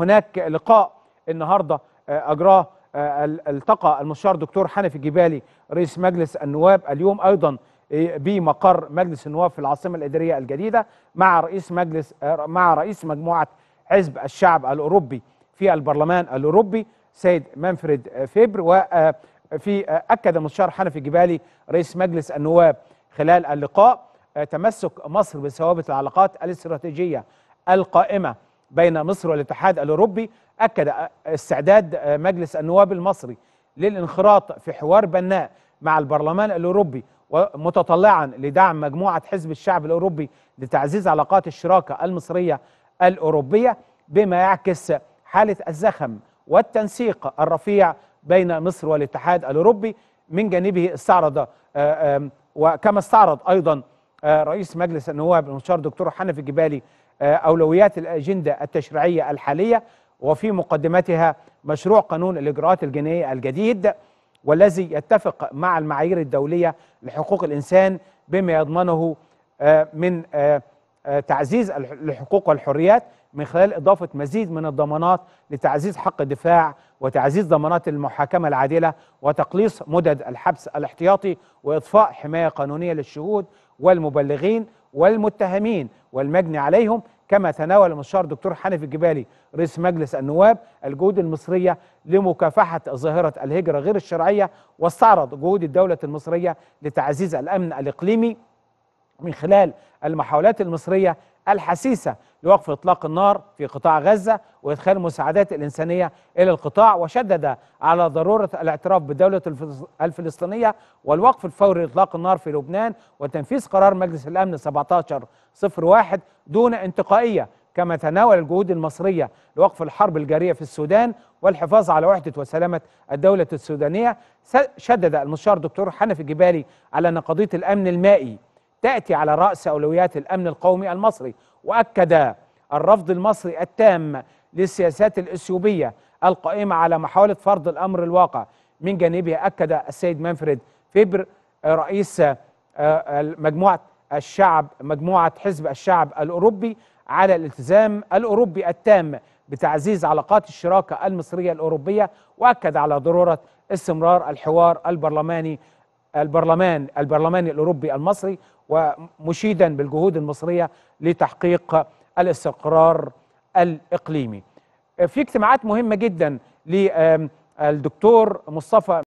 هناك لقاء النهارده آه، اجراه آه، التقى المستشار دكتور حنفي الجبالي رئيس مجلس النواب اليوم ايضا آه، بمقر مجلس النواب في العاصمه الاداريه الجديده مع رئيس مجلس مع رئيس مجموعه حزب الشعب الاوروبي في البرلمان الاوروبي سيد مانفريد فيبر وفي اكد المستشار حنفي الجبالي رئيس مجلس النواب خلال اللقاء تمسك مصر بثوابت العلاقات الاستراتيجيه القائمه بين مصر والاتحاد الأوروبي أكد استعداد مجلس النواب المصري للانخراط في حوار بناء مع البرلمان الأوروبي ومتطلعا لدعم مجموعة حزب الشعب الأوروبي لتعزيز علاقات الشراكة المصرية الأوروبية بما يعكس حالة الزخم والتنسيق الرفيع بين مصر والاتحاد الأوروبي من جانبه استعرض آه، وكما استعرض أيضا آه، رئيس مجلس النواب المستشار دكتور حنفي الجبالي آه، أولويات الأجندة التشريعية الحالية وفي مقدمتها مشروع قانون الإجراءات الجنائية الجديد والذي يتفق مع المعايير الدولية لحقوق الإنسان بما يضمنه آه، من آه، تعزيز الحقوق والحريات من خلال إضافة مزيد من الضمانات لتعزيز حق الدفاع وتعزيز ضمانات المحاكمة العادلة وتقليص مدد الحبس الاحتياطي وإضفاء حماية قانونية للشهود والمبلغين والمتهمين والمجني عليهم كما تناول المستشار الدكتور حنف الجبالي رئيس مجلس النواب الجهود المصريه لمكافحه ظاهره الهجره غير الشرعيه واستعرض جهود الدوله المصريه لتعزيز الامن الاقليمي من خلال المحاولات المصريه الحسيسه لوقف إطلاق النار في قطاع غزة وإدخال المساعدات الإنسانية إلى القطاع وشدد على ضرورة الاعتراف بالدولة الفلسطينية والوقف الفوري لإطلاق النار في لبنان وتنفيذ قرار مجلس الأمن 1701 دون انتقائية كما تناول الجهود المصرية لوقف الحرب الجارية في السودان والحفاظ على وحدة وسلامة الدولة السودانية شدد المستشار دكتور حنفي الجبالي على أن قضية الأمن المائي تأتي على رأس أولويات الأمن القومي المصري وأكد الرفض المصري التام للسياسات الإثيوبية القائمة على محاولة فرض الأمر الواقع من جانبه أكد السيد مانفريد فيبر رئيس آه، آه، مجموعة الشعب مجموعة حزب الشعب الأوروبي على الالتزام الأوروبي التام بتعزيز علاقات الشراكة المصرية الأوروبية وأكد على ضرورة استمرار الحوار البرلماني البرلمان البرلمان الأوروبي المصري ومشيدا بالجهود المصرية لتحقيق الاستقرار الإقليمي في اجتماعات مهمة جدا للدكتور مصطفى